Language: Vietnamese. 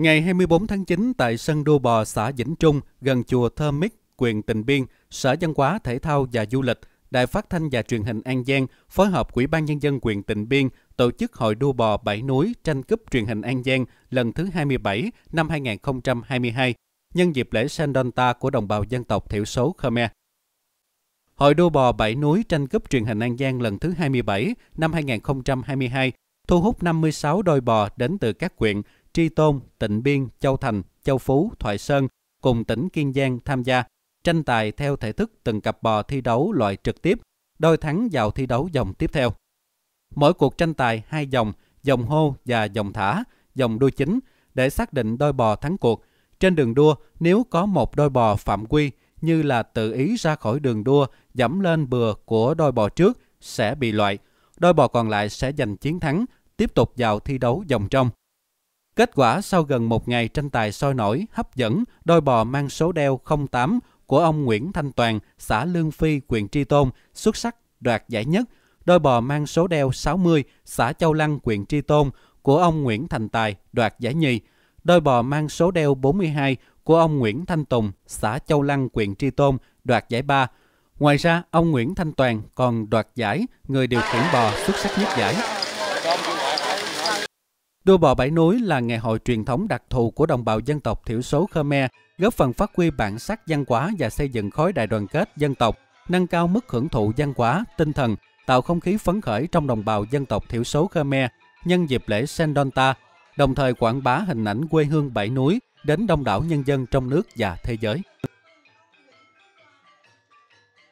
Ngày 24 tháng 9 tại sân đua bò xã Vĩnh Trung gần chùa Thơ Mít, quyền Tịnh Biên, Sở Văn hóa Thể thao và Du lịch, Đài Phát thanh và Truyền hình An Giang phối hợp Ủy ban nhân dân quyền Tịnh Biên tổ chức hội đua bò Bảy Núi tranh cúp truyền hình An Giang lần thứ 27 năm 2022 nhân dịp lễ Sendonta của đồng bào dân tộc thiểu số Khmer. Hội đua bò Bảy Núi tranh cúp truyền hình An Giang lần thứ 27 năm 2022 thu hút 56 đôi bò đến từ các quyện Tri Tôn, Tịnh Biên, Châu Thành, Châu Phú, Thoại Sơn cùng tỉnh Kiên Giang tham gia, tranh tài theo thể thức từng cặp bò thi đấu loại trực tiếp, đôi thắng vào thi đấu dòng tiếp theo. Mỗi cuộc tranh tài hai dòng, dòng hô và dòng thả, dòng đua chính để xác định đôi bò thắng cuộc. Trên đường đua, nếu có một đôi bò phạm quy như là tự ý ra khỏi đường đua, dẫm lên bừa của đôi bò trước sẽ bị loại. Đôi bò còn lại sẽ giành chiến thắng, tiếp tục vào thi đấu dòng trong. Kết quả sau gần một ngày tranh tài sôi nổi, hấp dẫn, đôi bò mang số đeo 08 của ông Nguyễn Thanh Toàn, xã Lương Phi, huyện Tri Tôn, xuất sắc đoạt giải nhất. Đôi bò mang số đeo 60, xã Châu Lăng, huyện Tri Tôn của ông Nguyễn Thành Tài đoạt giải nhì. Đôi bò mang số đeo 42 của ông Nguyễn Thanh Tùng, xã Châu Lăng, huyện Tri Tôn đoạt giải ba. Ngoài ra, ông Nguyễn Thanh Toàn còn đoạt giải người điều khiển bò xuất sắc nhất giải. Đua bò bảy núi là ngày hội truyền thống đặc thù của đồng bào dân tộc thiểu số Khmer, góp phần phát huy bản sắc văn hóa và xây dựng khối đại đoàn kết dân tộc, nâng cao mức hưởng thụ văn hóa, tinh thần, tạo không khí phấn khởi trong đồng bào dân tộc thiểu số Khmer nhân dịp lễ Sendonta, đồng thời quảng bá hình ảnh quê hương bảy núi đến đông đảo nhân dân trong nước và thế giới.